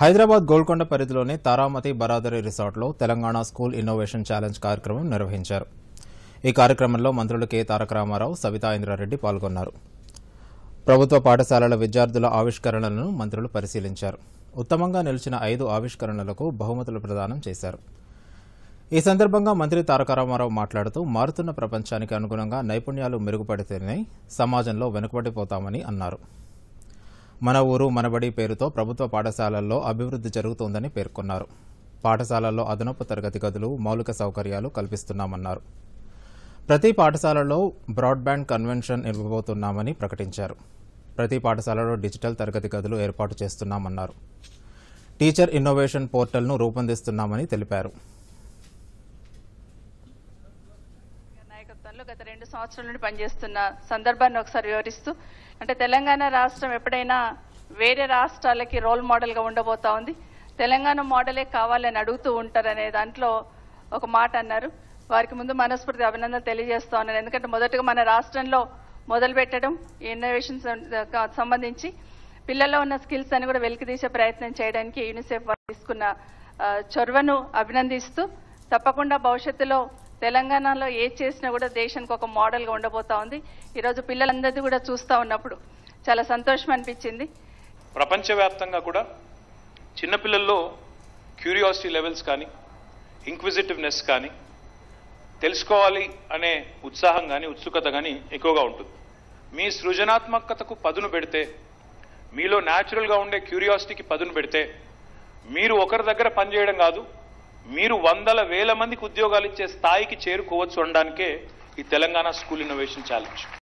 హైదరాబాద్ గోల్కొండ పరిధిలోని తారామతి బరాదరి రిసార్ట్లో Telangana school innovation challenge కార్యక్రమం నిర్వహించారు ఈ కార్యక్రమంలో మంత్రులు కె తారక రామారావు సవితా ఇంద్రారెడ్డి పాల్గొన్నారు ప్రభుత్వ పాఠశాలల విద్యార్థుల ఆవిష్కరణలను మంత్రులు పరిశీలించారు ఉత్తమంగా నిలిచిన ఐదు ఆవిష్కరణలకు బహుమతులు ప్రదానం చేశారు ఈ సందర్భంగా మంత్రి తారక రామారావు మాట్లాడుతూ మారుతున్న ప్రపంచానికి అనుగుణంగా నైపుణ్యాలు మెరుగుపడితేనే సమాజంలో వెనుకబడిపోతామని అన్నారు మన ఊరు మనబడి పేరుతో ప్రభుత్వ పాఠశాలల్లో అభివృద్ధి జరుగుతోందని పేర్కొన్నారు పాఠశాలల్లో అదనపు తరగతి గదులు మౌలిక సౌకర్యాలు కల్పిస్తున్నామన్నారు ప్రతి పాఠశాలలో బ్రాడ్బ్యాండ్ కన్వెన్షన్ ఇవ్వబోతున్నామని ప్రకటించారు ప్రతి పాఠశాలలో డిజిటల్ తరగతి గదులు ఏర్పాటు చేస్తున్నామన్నారు టీచర్ ఇన్నోవేషన్ పోర్టల్ను రూపొందిస్తున్నామని తెలిపారు నాయకత్వంలో గత రెండు సంవత్సరాల నుండి పనిచేస్తున్న సందర్భాన్ని ఒకసారి వివరిస్తూ అంటే తెలంగాణ రాష్ట్రం ఎప్పుడైనా వేరే రాష్ట్రాలకి రోల్ మోడల్గా ఉండబోతా ఉంది తెలంగాణ మోడలే కావాలని అడుగుతూ ఉంటారనే దాంట్లో ఒక మాట అన్నారు వారికి ముందు మనస్ఫూర్తి అభినందనలు తెలియజేస్తా ఉన్నారు ఎందుకంటే మొదటగా మన రాష్ట్రంలో మొదలు పెట్టడం ఇన్నోవేషన్ సంబంధించి పిల్లల్లో ఉన్న స్కిల్స్ అని కూడా వెలికితీసే ప్రయత్నం చేయడానికి యూనిసెఫ్ తీసుకున్న చొరవను అభినందిస్తూ తప్పకుండా భవిష్యత్తులో తెలంగాణలో ఏది చేసినా కూడా దేశానికి ఒక మోడల్గా ఉండబోతా ఉంది ఈరోజు పిల్లలందరిది కూడా చూస్తూ ఉన్నప్పుడు చాలా సంతోషం అనిపించింది ప్రపంచవ్యాప్తంగా కూడా చిన్నపిల్లల్లో క్యూరియాసిటీ లెవెల్స్ కానీ ఇంక్విజిటివ్నెస్ కానీ తెలుసుకోవాలి అనే ఉత్సాహం కానీ ఉత్సుకత కానీ ఎక్కువగా ఉంటుంది మీ సృజనాత్మకతకు పదును పెడితే మీలో న్యాచురల్గా ఉండే క్యూరియాసిటీకి పదును పెడితే మీరు ఒకరి దగ్గర పనిచేయడం కాదు మీరు వందల వేల మందికి ఉద్యోగాలు ఇచ్చే స్థాయికి చేరుకోవచ్చు అనడానికే ఈ తెలంగాణ స్కూల్ ఇన్నోవేషన్ ఛాలెంజ్